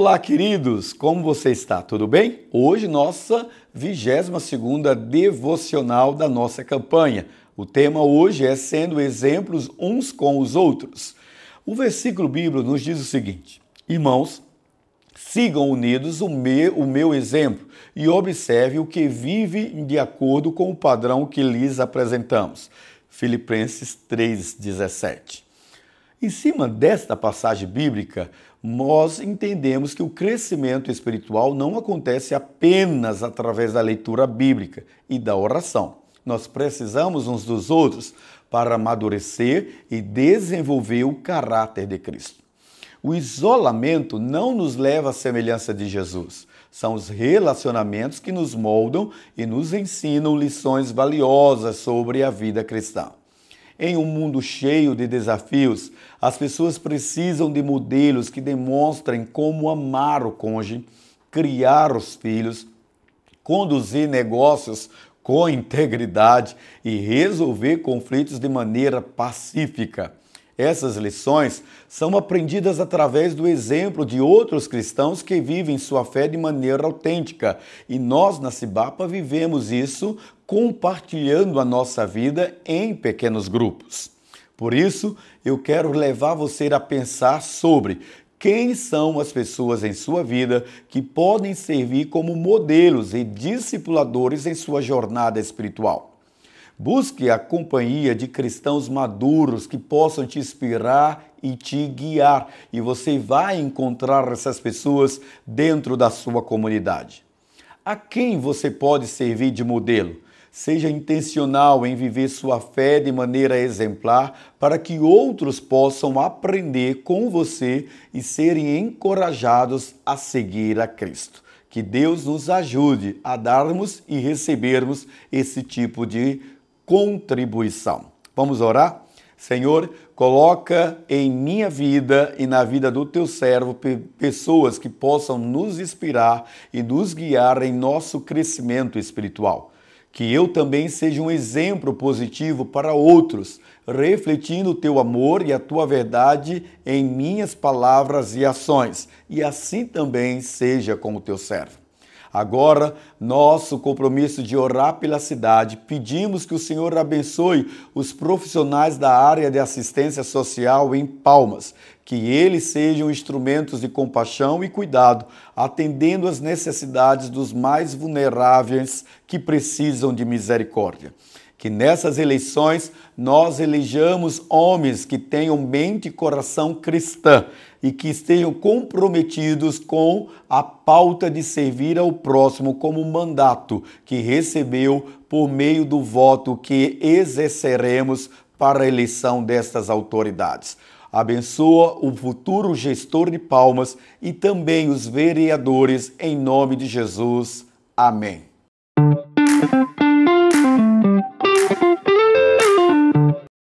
Olá, queridos! Como você está? Tudo bem? Hoje, nossa 22ª devocional da nossa campanha. O tema hoje é Sendo Exemplos Uns com os Outros. O versículo bíblico nos diz o seguinte: Irmãos, sigam unidos o meu, o meu exemplo e observe o que vive de acordo com o padrão que lhes apresentamos. Filipenses 3,17. Em cima desta passagem bíblica, nós entendemos que o crescimento espiritual não acontece apenas através da leitura bíblica e da oração. Nós precisamos uns dos outros para amadurecer e desenvolver o caráter de Cristo. O isolamento não nos leva à semelhança de Jesus. São os relacionamentos que nos moldam e nos ensinam lições valiosas sobre a vida cristã. Em um mundo cheio de desafios, as pessoas precisam de modelos que demonstrem como amar o cônjuge, criar os filhos, conduzir negócios com integridade e resolver conflitos de maneira pacífica. Essas lições são aprendidas através do exemplo de outros cristãos que vivem sua fé de maneira autêntica, e nós na Cibapa vivemos isso compartilhando a nossa vida em pequenos grupos. Por isso, eu quero levar você a pensar sobre quem são as pessoas em sua vida que podem servir como modelos e discipuladores em sua jornada espiritual. Busque a companhia de cristãos maduros que possam te inspirar e te guiar, e você vai encontrar essas pessoas dentro da sua comunidade. A quem você pode servir de modelo? Seja intencional em viver sua fé de maneira exemplar para que outros possam aprender com você e serem encorajados a seguir a Cristo. Que Deus nos ajude a darmos e recebermos esse tipo de contribuição. Vamos orar? Senhor, coloca em minha vida e na vida do teu servo pessoas que possam nos inspirar e nos guiar em nosso crescimento espiritual. Que eu também seja um exemplo positivo para outros, refletindo o teu amor e a tua verdade em minhas palavras e ações, e assim também seja com o teu servo. Agora, nosso compromisso de orar pela cidade, pedimos que o Senhor abençoe os profissionais da área de assistência social em Palmas, que eles sejam instrumentos de compaixão e cuidado, atendendo às necessidades dos mais vulneráveis que precisam de misericórdia que nessas eleições nós elejamos homens que tenham mente e coração cristã e que estejam comprometidos com a pauta de servir ao próximo como mandato que recebeu por meio do voto que exerceremos para a eleição destas autoridades. Abençoa o futuro gestor de Palmas e também os vereadores, em nome de Jesus. Amém.